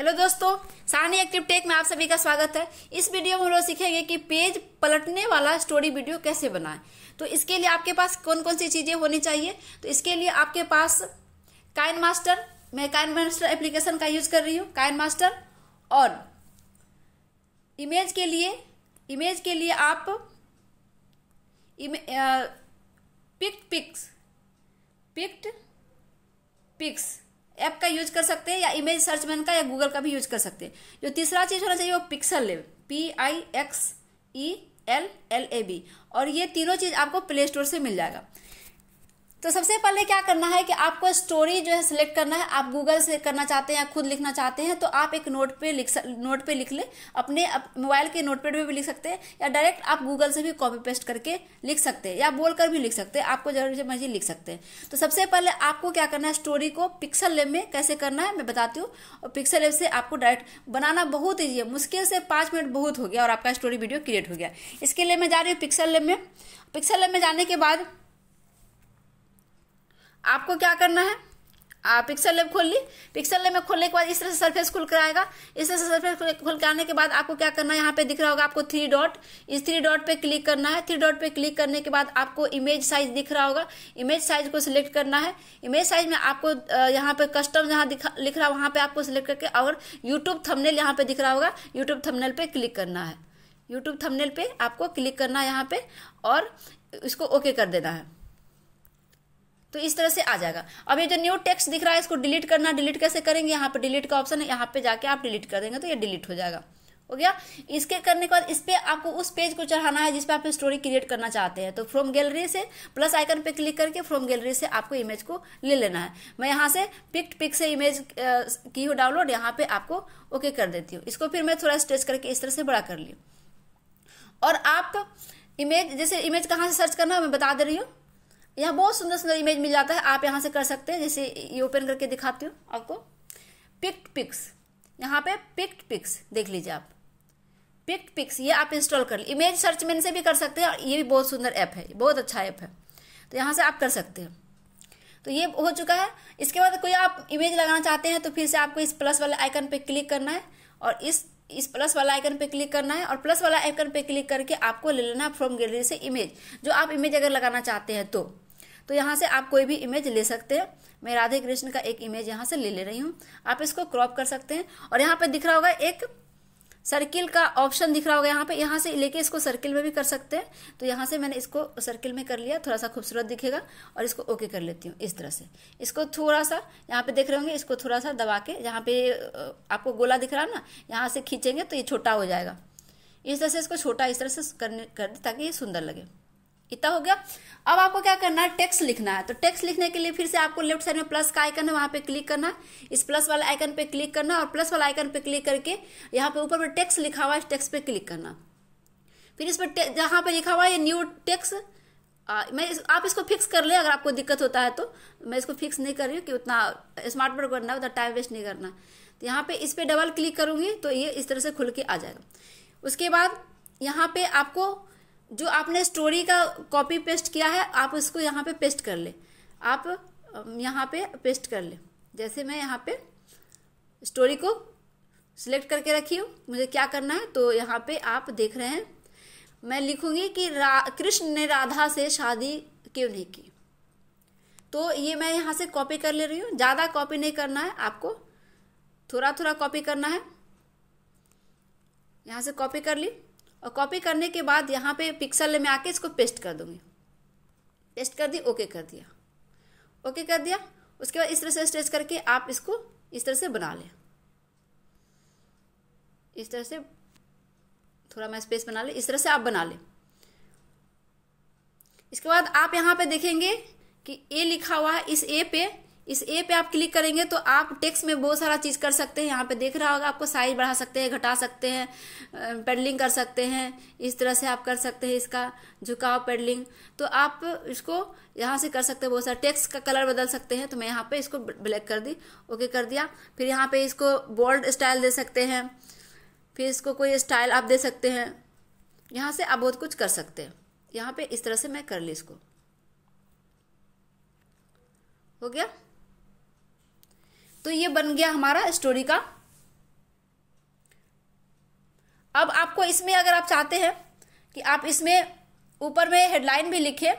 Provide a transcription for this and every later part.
hello दोस्तों सानी active take में आप सभी का स्वागत है इस वीडियो में हम लोग सीखेंगे कि पेज पलटने वाला स्टोरी वीडियो कैसे बनाएं तो इसके लिए आपके पास कौन कौन सी चीज़ें होनी चाहिए तो इसके लिए आपके पास काइन मास्टर मैं काइन मास्टर एप्लीकेशन का यूज कर रही हूँ काइन मास्टर और इमेज के लिए इमेज के लिए आप पिक्ट पिक्स पिक्ट पिक्स ऐप का यूज कर सकते हैं या इमेज सर्च मैन का या गूगल का भी यूज कर सकते हैं जो तीसरा चीज़ होना चाहिए वो pixel lab P I X E L L A B और ये तीनों चीज़ आपको प्ले स्टोर से मिल जाएगा तो सबसे पहले क्या करना है कि आपको स्टोरी जो है सिलेक्ट करना है आप गूगल से करना चाहते हैं या खुद लिखना चाहते हैं तो आप एक नोट पे लिख नोट पे लिख ले अपने अप, मोबाइल के नोट पेड पे भी लिख सकते हैं या डायरेक्ट आप गूगल से भी कॉपी पेस्ट करके लिख सकते हैं या बोल कर भी लिख सकते हैं आपको जरूर मर्जी लिख सकते हैं तो सबसे पहले आपको क्या करना है स्टोरी को पिक्सल लेव में कैसे करना है मैं बताती हूँ और पिक्सल लेव से आपको डायरेक्ट बनाना बहुत ईजी है मुश्किल से पाँच मिनट बहुत हो गया और आपका स्टोरी वीडियो क्रिएट हो गया इसके लिए मैं जा रही हूँ पिक्सल लेव में पिक्सल लेव में जाने के बाद आपको क्या करना है आप पिक्सल लेब खोल ली पिक्सल लेब में खोलने के बाद इस तरह से सरफेस खुल कर आएगा इस तरह से सरफेस खुल कर आने के बाद आपको क्या करना है यहाँ पे दिख रहा होगा आपको थ्री डॉट इस थ्री डॉट पे क्लिक करना है थ्री डॉट पे क्लिक करने के बाद आपको इमेज साइज दिख रहा होगा इमेज साइज को सिलेक्ट करना है इमेज साइज में आपको यहाँ पे कस्टम जहाँ लिख रहा है वहाँ पे आपको सिलेक्ट करके और यूट्यूब थमनेल यहाँ पे दिख रहा होगा यूट्यूब थमनेल पे क्लिक करना है यूट्यूब थमनेल पे आपको क्लिक करना है यहाँ पे और इसको ओके कर देना है तो इस तरह से आ जाएगा अब ये जो न्यू टेक्स्ट दिख रहा है इसको डिलीट करना डिलीट कैसे करेंगे यहाँ पे डिलीट का ऑप्शन है यहाँ पे जाके आप डिलीट कर देंगे तो ये डिलीट हो जाएगा हो गया इसके करने के बाद इस पर आपको उस पेज को चढ़ाना है जिसपे आप स्टोरी क्रिएट करना चाहते हैं तो फ्रॉम गैलरी से प्लस आइकन पे क्लिक करके फ्रॉम गैलरी से आपको इमेज को ले लेना है मैं यहाँ से पिक्ट पिक से इमेज की हूँ डाउनलोड यहाँ पे आपको ओके कर देती हूँ इसको फिर मैं थोड़ा स्ट्रेच करके इस तरह से बड़ा कर ली और आप इमेज जैसे इमेज कहाँ से सर्च करना है मैं बता दे रही हूँ यहाँ बहुत सुंदर सुंदर इमेज मिल जाता है आप यहाँ से कर सकते हैं जैसे ये ओपन करके दिखाती हूँ आपको पिक्ट पिक्स यहाँ पे पिक्ट पिक्स देख लीजिए आप पिक्ट पिक्स ये आप इंस्टॉल कर लीजिए इमेज सर्च मैन से भी कर सकते हैं और ये भी बहुत सुंदर ऐप है बहुत अच्छा ऐप है तो यहाँ से आप कर सकते हैं तो ये हो चुका है इसके बाद कोई आप इमेज लगाना चाहते हैं तो फिर से आपको इस प्लस वाले आइकन पे क्लिक करना है और इस इस प्लस वाला आइकन पे क्लिक करना है और प्लस वाला आइकन पे क्लिक करके आपको ले लेना है फ्रॉम गैलरी से इमेज जो आप इमेज अगर लगाना चाहते हैं तो तो यहाँ से आप कोई भी इमेज ले सकते हैं मैं राधे कृष्ण का एक इमेज यहाँ से ले ले रही हूँ आप इसको क्रॉप कर सकते हैं और यहाँ पे दिख रहा होगा एक सर्किल का ऑप्शन दिख रहा होगा यहाँ पे यहाँ से लेके इसको सर्किल में भी कर सकते हैं तो यहाँ से मैंने इसको सर्किल में कर लिया थोड़ा सा खूबसूरत दिखेगा और इसको ओके कर लेती हूँ इस तरह से इसको थोड़ा सा यहाँ पे देख रहे होंगे इसको थोड़ा सा दबा के यहाँ पे आपको गोला दिख रहा है ना यहाँ से खींचेंगे तो ये छोटा हो जाएगा इस तरह से इसको छोटा इस तरह से करने कर ताकि ये सुंदर लगे इतना हो गया अब आपको क्या करना है टेक्स्ट लिखना है तो टेक्स्ट लिखने के लिए फिर से आपको लेफ्ट साइड में प्लस का आइकन है वहां पे क्लिक करना इस प्लस वाले आइकन पे क्लिक करना और प्लस वाले आइकन पे क्लिक करके यहाँ पे ऊपर में टेक्स्ट लिखा हुआ है टेक्स पे क्लिक करना फिर इस पर जहां पे लिखा हुआ है न्यू टेक्स मैं इस, आप इसको फिक्स कर ले अगर आपको दिक्कत होता है तो मैं इसको फिक्स नहीं कर रही हूँ कि उतना स्मार्ट वर्क करना है उतना टाइम वेस्ट नहीं करना तो यहाँ पे इस पर डबल क्लिक करूंगी तो ये इस तरह से खुल के आ जाएगा उसके बाद यहाँ पे आपको जो आपने स्टोरी का कॉपी पेस्ट किया है आप उसको यहाँ पे पेस्ट कर ले आप यहाँ पे पेस्ट कर ले जैसे मैं यहाँ पे स्टोरी को सिलेक्ट करके रखी हूँ मुझे क्या करना है तो यहाँ पे आप देख रहे हैं मैं लिखूंगी कि कृष्ण ने राधा से शादी क्यों नहीं की तो ये मैं यहाँ से कॉपी कर ले रही हूँ ज़्यादा कॉपी नहीं करना है आपको थोड़ा थोड़ा कॉपी करना है यहाँ से कॉपी कर ली और कॉपी करने के बाद यहाँ पे पिक्सल में आके इसको पेस्ट कर दूंगी पेस्ट कर दी ओके कर दिया ओके कर दिया उसके बाद इस तरह से स्ट्रेच करके आप इसको इस तरह से बना लें इस तरह से थोड़ा मैं स्पेस बना लें इस तरह से आप बना लें इसके बाद आप यहाँ पे देखेंगे कि ए लिखा हुआ है इस ए पे इस ए पे आप क्लिक करेंगे तो आप टेक्स्ट में बहुत सारा चीज़ कर सकते हैं यहाँ पे देख रहा होगा आपको साइज बढ़ा सकते हैं घटा सकते हैं पेडलिंग कर सकते हैं इस तरह से आप कर सकते हैं इसका झुकाव पेडलिंग तो आप इसको यहाँ से कर सकते हैं बहुत सारा टेक्स्ट का कलर बदल सकते हैं तो मैं यहाँ पे इसको ब्लैक कर दी ओके कर दिया फिर यहाँ पे इसको बोल्ड स्टाइल दे सकते हैं फिर इसको कोई स्टाइल आप दे सकते हैं यहाँ से आप बहुत कुछ कर सकते हैं यहाँ पे इस तरह से मैं कर ली इसको हो गया तो ये बन गया हमारा स्टोरी का अब आपको इसमें अगर आप चाहते हैं कि आप इसमें ऊपर में हेडलाइन भी लिखें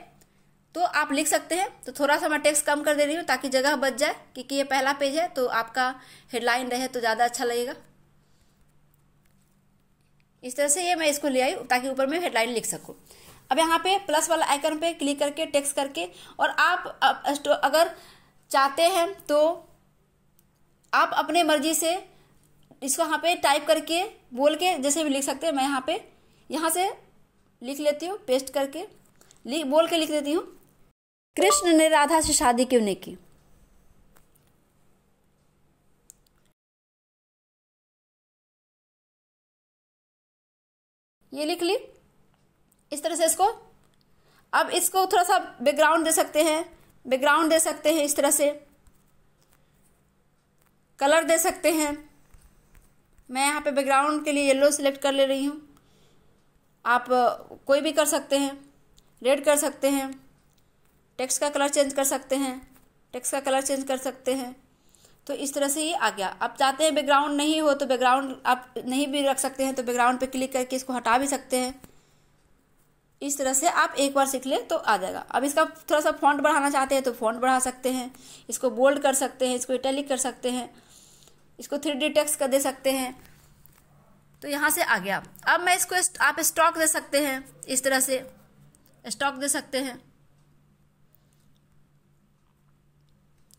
तो आप लिख सकते हैं तो थोड़ा सा मैं टेक्स्ट कम कर दे रही हूँ ताकि जगह बच जाए क्योंकि ये पहला पेज है तो आपका हेडलाइन रहे तो ज़्यादा अच्छा लगेगा इस तरह से ये मैं इसको ले आई ताकि ऊपर में हेडलाइन लिख सकूँ अब यहाँ पे प्लस वाला आइकन पे क्लिक करके टेक्स्ट करके और आप अगर चाहते हैं तो आप अपने मर्जी से इसको यहाँ पे टाइप करके बोल के जैसे भी लिख सकते हैं मैं यहाँ पे यहाँ से लिख लेती हूँ पेस्ट करके लिख बोल के लिख देती हूँ कृष्ण ने राधा से शादी क्यों नहीं की ये लिख ली इस तरह से इसको अब इसको थोड़ा सा बैकग्राउंड दे सकते हैं बैकग्राउंड दे सकते हैं इस तरह से कलर दे सकते हैं मैं यहाँ पे बैकग्राउंड के लिए येलो सिलेक्ट कर ले रही हूँ आप कोई भी कर सकते हैं रेड कर सकते हैं टेक्स्ट का कलर चेंज कर सकते हैं टेक्स्ट का कलर चेंज कर सकते हैं तो इस तरह से ये आ गया आप चाहते हैं बैकग्राउंड नहीं हो तो बैकग्राउंड आप नहीं भी रख सकते हैं तो बैकग्राउंड पे क्लिक करके इसको हटा भी सकते हैं इस तरह से आप एक बार सीख लें तो आ जाएगा अब इसका थोड़ा सा फॉन्ट बढ़ाना चाहते हैं तो फॉन्ट बढ़ा सकते हैं इसको बोल्ड कर सकते हैं इसको इटैलिक कर सकते हैं इसको थ्री डी टेक्स का दे सकते हैं तो यहाँ से आ गया अब मैं इसको आप स्टॉक दे सकते हैं इस तरह से स्टॉक दे सकते हैं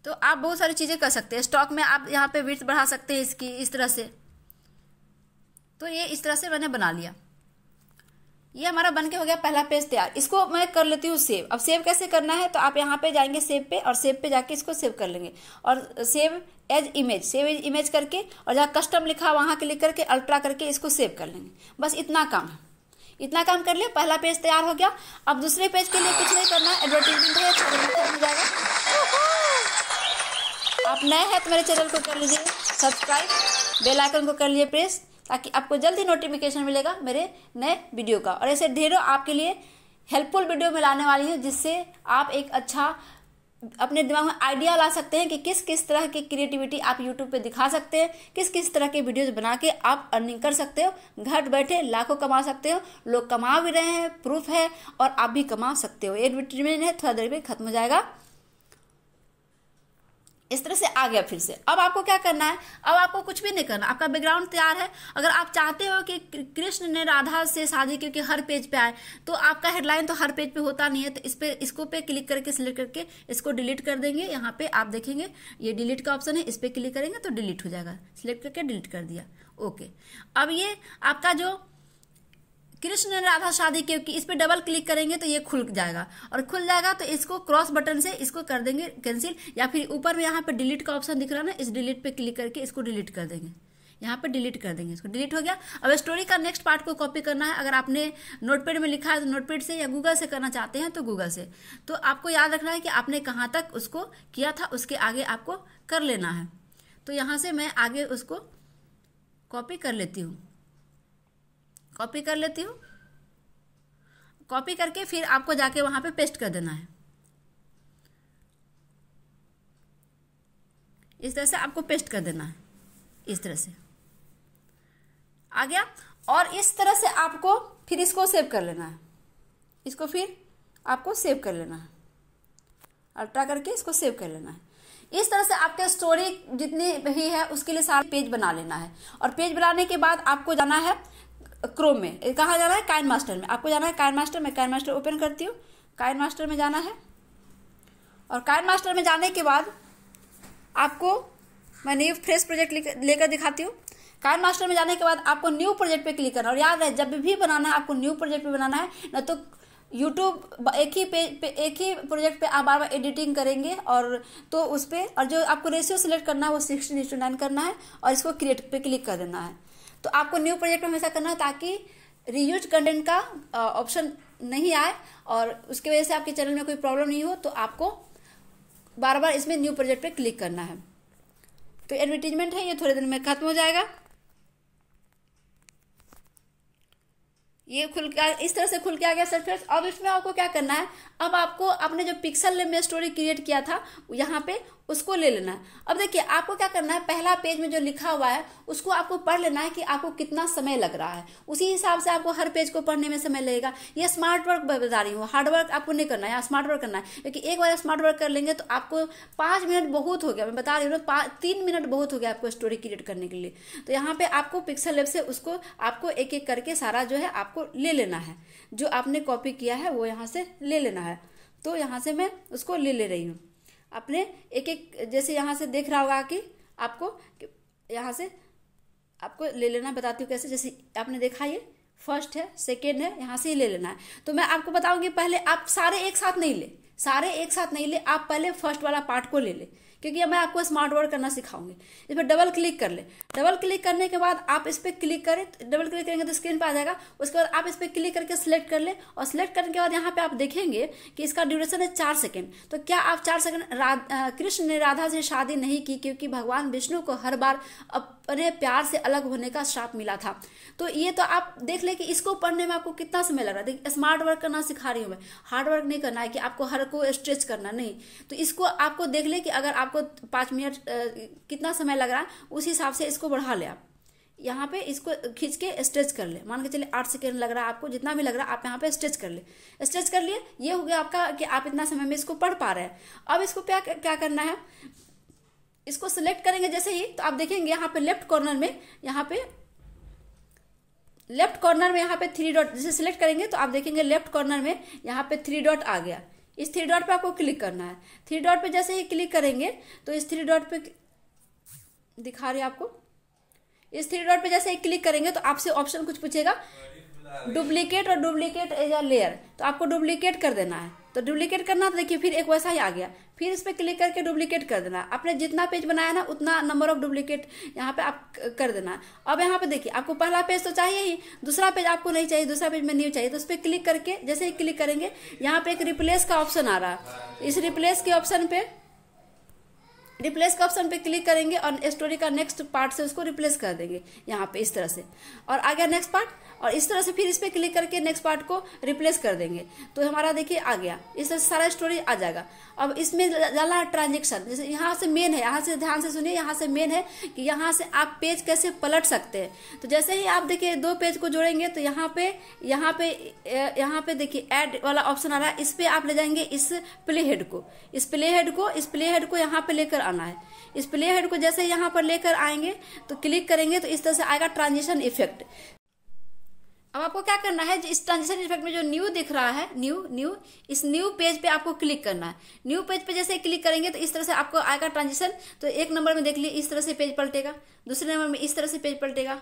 तो आप बहुत सारी चीज़ें कर सकते हैं स्टॉक में आप यहाँ पे विर्थ बढ़ा सकते हैं इसकी इस तरह से तो ये इस तरह से मैंने बना लिया ये हमारा बन के हो गया पहला पेज तैयार इसको मैं कर लेती हूँ सेव अब सेव कैसे करना है तो आप यहाँ पे जाएंगे सेव पे और सेव पे जाके इसको सेव कर लेंगे और save as image save as image करके और जहाँ कस्टम लिखा वहाँ क्लिक करके अल्ट्रा करके इसको सेव कर लेंगे बस इतना काम है इतना काम कर लिया पहला पेज तैयार हो गया अब दूसरे पेज के लिए कुछ नहीं करना है एडवर्टीजमेंट है तो जाएगा आप नए हैं तो मेरे चैनल को कर लीजिए सब्सक्राइब बेल आइकन को कर लीजिए प्रेस ताकि आपको जल्दी नोटिफिकेशन मिलेगा मेरे नए वीडियो का और ऐसे ढेरों आपके लिए हेल्पफुल वीडियो मैं लाने वाली हूँ जिससे आप एक अच्छा अपने दिमाग में आइडिया ला सकते हैं कि किस किस तरह की क्रिएटिविटी आप यूट्यूब पे दिखा सकते हैं किस किस तरह के वीडियोस बना के आप अर्निंग कर सकते हो घर बैठे लाखों कमा सकते हो लोग कमा भी रहे हैं प्रूफ है और आप भी कमा सकते हो एडवर्टीजमेंट है थोड़ा देर में खत्म हो जाएगा इस तरह से आ गया फिर से अब आपको क्या करना है अब आपको कुछ भी नहीं करना आपका बैकग्राउंड तैयार है अगर आप चाहते हो कि कृष्ण ने राधा से शादी क्योंकि हर पेज पे आए तो आपका हेडलाइन तो हर पेज पे होता नहीं है तो इस पे इसको पे क्लिक करके सिलेक्ट करके इसको डिलीट कर देंगे यहाँ पे आप देखेंगे ये डिलीट का ऑप्शन है इस पर क्लिक करेंगे तो डिलीट हो जाएगा सिलेक्ट करके डिलीट कर दिया ओके अब ये आपका जो कृष्ण राधा शादी क्योंकि इस पर डबल क्लिक करेंगे तो ये खुल जाएगा और खुल जाएगा तो इसको क्रॉस बटन से इसको कर देंगे कैंसिल या फिर ऊपर में यहाँ पर डिलीट का ऑप्शन दिख रहा है ना इस डिलीट पे क्लिक करके इसको डिलीट कर देंगे यहाँ पे डिलीट कर देंगे इसको डिलीट हो गया अब स्टोरी का नेक्स्ट पार्ट को कॉपी करना है अगर आपने नोटपैड में लिखा है तो नोटपैड से या गूगल से करना चाहते हैं तो गूगल से तो आपको याद रखना है कि आपने कहाँ तक उसको किया था उसके आगे आपको कर लेना है तो यहाँ से मैं आगे उसको कॉपी कर लेती हूँ कॉपी कर लेती हूँ कॉपी करके फिर आपको जाके वहां पे पेस्ट कर देना है इस तरह से आपको पेस्ट कर देना है इस तरह से आ गया और इस तरह से आपको फिर इसको सेव कर लेना है इसको फिर आपको सेव कर लेना है अल्ट्रा करके इसको सेव कर लेना है इस तरह से आपके स्टोरी जितनी भी है उसके लिए सारा पेज बना लेना है और पेज बनाने के बाद आपको जाना है क्रोम में कहाँ जाना है काइन मास्टर में आपको जाना है काइन मास्टर में काइन मास्टर ओपन करती हूँ काइन मास्टर में जाना है और काइन मास्टर में जाने के बाद आपको मैं न्यू फ्रेश प्रोजेक्ट लेकर दिखाती हूँ काइन मास्टर में जाने के बाद आपको न्यू प्रोजेक्ट पे क्लिक करना और याद रहे जब भी बनाना है आपको न्यू प्रोजेक्ट पे बनाना है ना तो यूट्यूब एक ही पेज पे एक ही प्रोजेक्ट पे आप बार बार एडिटिंग करेंगे और तो उस पर और जो आपको रेशियो सिलेक्ट करना है वो सिक्सटीन इंटू नाइन करना है और इसको क्रिएट पे क्लिक कर देना है तो आपको न्यू प्रोजेक्ट में हमेशा करना ताकि रीयूज कंटेंट का ऑप्शन नहीं आए और उसके वजह से आपके चैनल में कोई प्रॉब्लम नहीं हो तो आपको बार बार इसमें न्यू प्रोजेक्ट पे क्लिक करना है तो एडवर्टीजमेंट है ये थोड़े दिन में खत्म हो जाएगा ये खुल के इस तरह से खुल के आ गया सरफेस अब इसमें आपको क्या करना है अब आपको आपने जो पिक्सल में स्टोरी क्रिएट किया था यहाँ पे उसको ले लेना है अब देखिए आपको क्या करना है पहला पेज में जो लिखा हुआ है उसको आपको पढ़ लेना है कि आपको कितना समय लग रहा है उसी हिसाब से आपको हर पेज को पढ़ने में समय लगेगा ये स्मार्ट वर्क बता रही हूँ हार्ड वर्क आपको नहीं करना है स्मार्ट वर्क करना है क्योंकि एक बार स्मार्ट वर्क कर लेंगे तो आपको पांच मिनट बहुत हो गया मैं बता रही हूँ तीन मिनट बहुत हो गया आपको स्टोरी क्रिएट करने के लिए तो यहाँ पे आपको पिक्सल लेप से उसको आपको एक एक करके सारा जो है आपको ले लेना है जो आपने कॉपी किया है वो यहाँ से ले लेना है तो यहाँ से मैं उसको ले ले रही हूँ अपने एक एक जैसे यहाँ से देख रहा होगा कि आपको यहाँ से आपको ले लेना बताती हूँ कैसे जैसे आपने देखा ये फर्स्ट है सेकेंड है यहाँ से ही ले लेना है तो मैं आपको बताऊंगी पहले आप सारे एक साथ नहीं ले सारे एक साथ नहीं ले आप पहले फर्स्ट वाला पार्ट को ले ले क्योंकि मैं आपको स्मार्ट वर्क करना सिखाऊंगी इस पर डबल क्लिक कर ले डबल क्लिक करने के बाद आप इस पर क्लिक करें डबल तो क्लिक करेंगे तो स्क्रीन पर आ जाएगा उसके बाद आप इस पर क्लिक करके सिलेक्ट कर ले और सिलेक्ट करने के बाद यहाँ पे आप देखेंगे कि इसका ड्यूरेशन है चार सेकेंड तो क्या आप चार सेकेंड कृष्ण ने राधा से शादी नहीं की क्योंकि भगवान विष्णु को हर बार अब अपने प्यार से अलग होने का श्राप मिला था तो ये तो आप देख ले कि इसको पढ़ने में आपको कितना समय लग रहा है स्मार्ट वर्क करना सिखा रही हूँ मैं हार्ड वर्क नहीं करना है कि आपको हर को स्ट्रेच करना नहीं तो इसको आपको देख ले कि अगर आपको पाँच मिनट कितना समय लग रहा है उस हिसाब से इसको बढ़ा ले आप यहाँ पे इसको खींच के स्ट्रेच कर ले मान के चलिए आठ सेकेंड लग रहा है आपको जितना भी लग रहा है आप यहाँ पे स्ट्रेच कर ले स्ट्रेच कर लिए ये हो गया आपका कि आप इतना समय में इसको पढ़ पा रहे हैं अब इसको क्या क्या करना है इसको सिलेक्ट करेंगे जैसे ही तो आप देखेंगे यहाँ पे लेफ्ट कॉर्नर में यहाँ पे लेफ्ट कॉर्नर में यहाँ पे थ्री डॉट जैसे सिलेक्ट करेंगे तो आप देखेंगे लेफ्ट कॉर्नर में यहाँ पे थ्री डॉट आ गया इस थ्री डॉट पे आपको क्लिक करना है थ्री डॉट पे जैसे ही क्लिक करेंगे तो इस थ्री डॉट पे दिखा रही आपको इस थ्री डॉट पे जैसे ही क्लिक करेंगे तो आपसे ऑप्शन कुछ पूछेगा डुप्लीकेट और डुप्लीकेट एज अ लेयर तो आपको डुप्लीकेट कर देना है तो डुप्लीकेट करना तो देखिए फिर एक वैसा ही आ गया फिर इस पर क्लिक करके डुप्लीकेट कर देना आपने जितना पेज बनाया ना उतना नंबर ऑफ डुप्लीकेट यहाँ पे आप कर देना अब यहाँ पे देखिए आपको पहला पेज तो चाहिए ही दूसरा पेज आपको नहीं चाहिए दूसरा पेज में न्यू चाहिए तो उस पर क्लिक करके जैसे ही क्लिक करेंगे यहाँ पे एक रिप्लेस का ऑप्शन आ रहा है इस रिप्लेस के ऑप्शन पे रिप्लेस का ऑप्शन पे क्लिक करेंगे और स्टोरी का नेक्स्ट पार्ट से उसको रिप्लेस कर देंगे यहाँ पे इस तरह से और आ गया नेक्स्ट पार्ट और इस तरह से फिर इस पर क्लिक करके नेक्स्ट पार्ट को रिप्लेस कर देंगे तो हमारा देखिए आ गया इस तरह से सारा स्टोरी आ जाएगा अब इसमें जाना है ट्रांजेक्शन जैसे यहाँ से मेन है यहाँ से ध्यान से सुनिए यहाँ से मेन है कि यहाँ से आप पेज कैसे पलट सकते हैं तो जैसे ही आप देखिए दो पेज को जोड़ेंगे तो यहाँ पे यहाँ पे यहाँ पे देखिए ऐड वाला ऑप्शन आ रहा है इस पर आप ले जाएंगे इस प्ले हेड को इस प्ले हेड को इस प्ले हेड को यहाँ पे लेकर करना है इस प्ले हेड को जैसे यहाँ पर लेकर आएंगे तो क्लिक करेंगे तो इस तरह से आएगा ट्रांजिशन इफेक्ट अब आपको क्या करना है इस ट्रांजिशन इफेक्ट में जो न्यू दिख रहा है न्यू न्यू इस न्यू पेज पे आपको क्लिक करना है न्यू पेज पे जैसे क्लिक करेंगे तो इस तरह से आपको आएगा ट्रांजिशन तो एक नंबर में देख लिए इस तरह से पेज पलटेगा दूसरे नंबर में इस तरह से पेज पलटेगा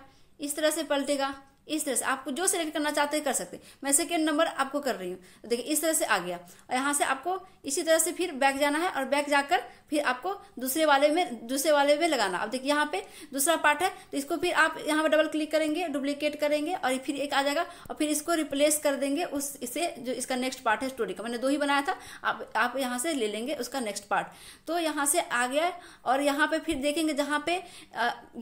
इस तरह से पलटेगा इस तरह से आप जो सिलेक्ट करना चाहते हैं कर सकते हैं मैं सेकेंड नंबर आपको कर रही हूँ तो देखिए इस तरह से आ गया और यहाँ से आपको इसी तरह से फिर बैक जाना है और बैक जाकर फिर आपको दूसरे वाले में दूसरे वाले में लगाना अब देखिए यहाँ पे दूसरा पार्ट है तो इसको फिर आप यहाँ पर डबल क्लिक करेंगे डुप्लीकेट करेंगे और फिर एक आ जाएगा और फिर इसको रिप्लेस कर देंगे उस इसे जो इसका नेक्स्ट पार्ट है स्टोरी का मैंने दो ही बनाया था आप आप यहाँ से ले लेंगे उसका नेक्स्ट पार्ट तो यहाँ से आ गया और यहाँ पे फिर देखेंगे जहाँ पे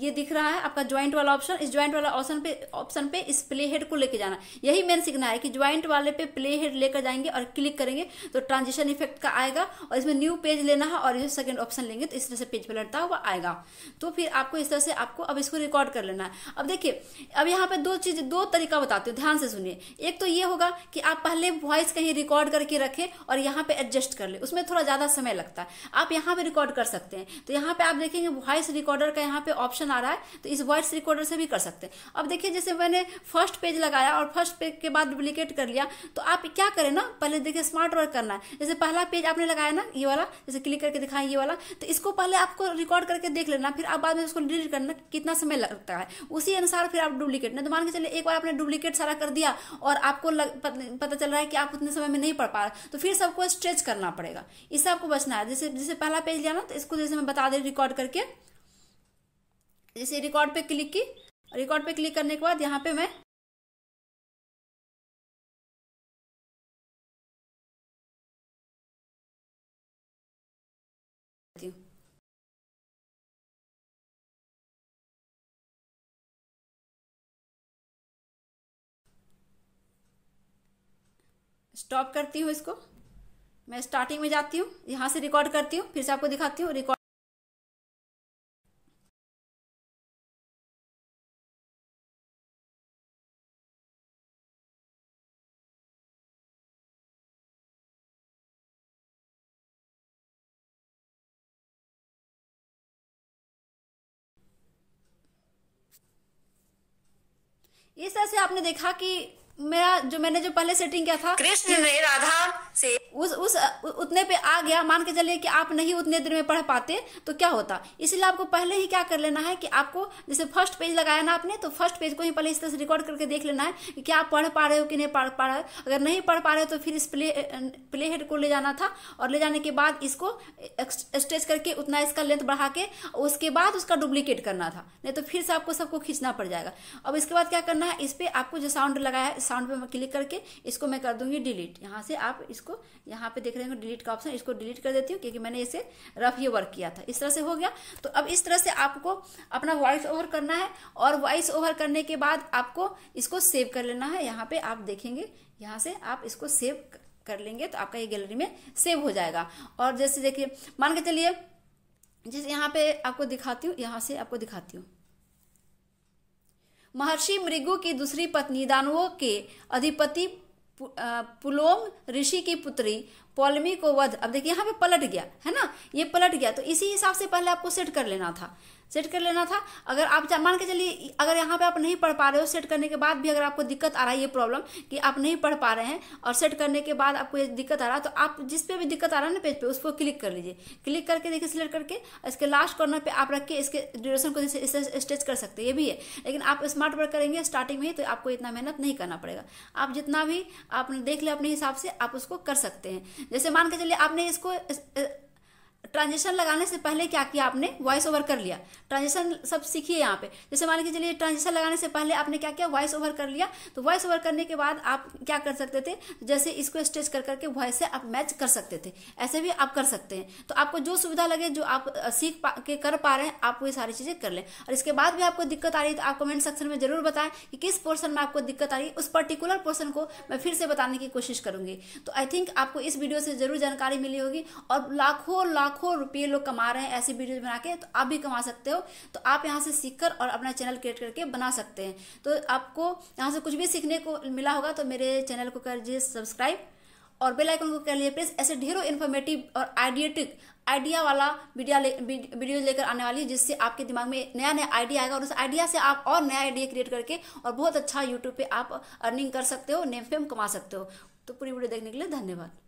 ये दिख रहा है आपका ज्वाइंट वाला ऑप्शन इस ज्वाइंट वाला ऑप्शन पे ऑप्शन पे पे इस प्ले हेड को लेके जाना यही मेन सीखना है कि ज्वाइंट वाले पे प्ले हेड लेकर जाएंगे और क्लिक करेंगे तो ट्रांजिशन इफेक्ट का आएगा और इसमें न्यू पेज लेना है और ये सेकंड ऑप्शन लेंगे तो इस तरह से पेज पलटता हुआ आएगा तो फिर आपको इस तरह से आपको अब इसको रिकॉर्ड कर लेना है अब देखिए अब यहाँ पे दो चीज दो तरीका बताती हूँ ध्यान से सुनिए एक तो ये होगा कि आप पहले वॉइस कहीं रिकॉर्ड करके रखें और यहाँ पे एडजस्ट कर ले उसमें थोड़ा ज्यादा समय लगता है आप यहाँ पे रिकॉर्ड कर सकते हैं तो यहाँ पे आप देखेंगे वॉइस रिकॉर्डर का यहाँ पे ऑप्शन आ रहा है तो इस वॉइस रिकॉर्डर से भी कर सकते हैं अब देखिए जैसे मैंने आपने फर्स्ट पेज लगाया और फर्स्ट पेज के बाद डुप्लीकेट कर लिया तो आप क्या करें ना पहले देखिए स्मार्ट वर्क करना है जैसे पहला पेज आपने लगाया ना ये वाला जैसे क्लिक करके दिखाएं ये वाला तो इसको पहले आपको रिकॉर्ड करके देख लेना फिर आप बाद में उसको डिलीट करना कितना समय लगता है उसी अनुसार फिर आप डुप्लीकेट नहीं तो मान के चलिए एक बार आपने डुप्लीकेट सारा कर दिया और आपको पता चल रहा है कि आप उतने समय में नहीं पढ़ पा रहे तो फिर सबको स्ट्रेच करना पड़ेगा इससे आपको बचना है जैसे जैसे पहला पेज लिया ना तो इसको जैसे मैं बता दे रिकॉर्ड करके जैसे रिकॉर्ड पे क्लिक की रिकॉर्ड पे क्लिक करने के बाद यहाँ पे मैं स्टॉप करती हूँ इसको मैं स्टार्टिंग में जाती हूँ यहाँ से रिकॉर्ड करती हूँ फिर से आपको दिखाती हूँ रिकॉर्ड इस तरह से आपने देखा कि मेरा जो मैंने जो पहले सेटिंग किया था कृष्ण ने राधा से उस उस उतने पे आ गया मान के चलिए कि आप नहीं उतने देर में पढ़ पाते तो क्या होता इसलिए आपको पहले ही क्या कर लेना है कि आपको जैसे फर्स्ट पेज लगाया ना आपने तो फर्स्ट पेज को ही पहले इस तरह से रिकॉर्ड करके देख लेना है कि क्या आप पढ़ पा रहे हो कि नहीं पढ़ पा रहे हो अगर नहीं पढ़ पा रहे हो तो फिर इस प्ले प्ले हेड को ले जाना था और ले जाने के बाद इसको स्ट्रेच करके उतना इसका लेंथ बढ़ा के उसके बाद उसका डुप्लीकेट करना था नहीं तो फिर से आपको सबको खींचना पड़ जाएगा अब इसके बाद क्या करना है इस पर आपको जो साउंड लगाया साउंड पे मैं क्लिक करके इसको मैं कर दूंगी डिलीट यहाँ से आप इसको यहाँ पे देख रहे हो डिलीट का ऑप्शन इसको डिलीट कर देती हूँ क्योंकि मैंने इसे रफ ये वर्क किया था इस तरह से हो गया तो अब इस तरह से आपको अपना वॉइस ओवर करना है और वॉइस ओवर करने के बाद आपको इसको सेव कर लेना है यहाँ पे आप देखेंगे यहाँ से आप इसको सेव कर लेंगे तो आपका ये गैलरी में सेव हो जाएगा और जैसे देखिए मान के चलिए जैसे यहाँ पे आपको दिखाती हूँ यहाँ से आपको दिखाती हूँ महर्षि मृगु की दूसरी पत्नी दानवों के अधिपति पुलोम ऋषि की पुत्री पौलमी को वध अब देखिए यहाँ पे पलट गया है ना ये पलट गया तो इसी हिसाब से पहले आपको सेट कर लेना था सेट कर लेना था अगर आप मान के चलिए अगर यहाँ पे आप नहीं पढ़ पा रहे हो सेट करने के बाद भी अगर आपको दिक्कत आ रहा है ये प्रॉब्लम कि आप नहीं पढ़ पा रहे हैं और सेट करने के बाद आपको ये दिक्कत आ रहा है तो आप जिस पे भी दिक्कत आ रहा है ना पेज पे उसको क्लिक कर लीजिए क्लिक करके देखिए सिलेक्ट करके इसके लास्ट कॉर्नर पर आप रख के इसके ड्यूरेशन को स्टेच कर सकते हैं ये भी है लेकिन आप स्मार्ट वर्क करेंगे स्टार्टिंग में ही तो आपको इतना मेहनत नहीं करना पड़ेगा आप जितना भी आपने देख लिया अपने हिसाब से आप उसको कर सकते हैं जैसे मान के चलिए आपने इसको ट्रांजेक्शन लगाने से पहले क्या किया आपने वॉइस ओवर कर लिया ट्रांजेक्शन सब सीखिए यहाँ पे जैसे मान के चलिए ट्रांजेक्शन लगाने से पहले आपने क्या किया वॉइस ओवर कर लिया तो वॉइस ओवर करने के बाद आप क्या कर सकते थे जैसे इसको स्ट्रेच कर करके वॉइस से आप मैच कर सकते थे ऐसे भी आप कर सकते हैं तो आपको जो सुविधा लगे जो आप सीख पा के कर पा रहे हैं आप वो सारी चीज़ें कर लें और इसके बाद भी आपको दिक्कत आ रही है तो आप कमेंट सेक्शन में जरूर बताएं कि किस पोर्सन में आपको दिक्कत आ रही है उस पर्टिकुलर पोर्सन को मैं फिर से बताने की कोशिश करूंगी तो आई थिंक आपको इस वीडियो से जरूर जानकारी मिली होगी और लाखों लाखों लाखों रुपये लोग कमा रहे हैं ऐसी वीडियोज बना के तो आप भी कमा सकते हो तो आप यहाँ से सीख कर और अपना चैनल क्रिएट करके बना सकते हैं तो आपको यहाँ से कुछ भी सीखने को मिला होगा तो मेरे चैनल को कर दीजिए सब्सक्राइब और बेल आइकन को कर लिए प्रेस ऐसे ढेरों इन्फॉर्मेटिव और आइडिएटिक आइडिया वाला वीडियो ले, वीडियो लेकर आने वाली है जिससे आपके दिमाग में नया नया आइडिया आएगा और उस आइडिया से आप और नया आइडिया क्रिएट करके और बहुत अच्छा यूट्यूब पे आप अर्निंग कर सकते हो नेम फेम कमा सकते हो तो पूरी वीडियो देखने के लिए धन्यवाद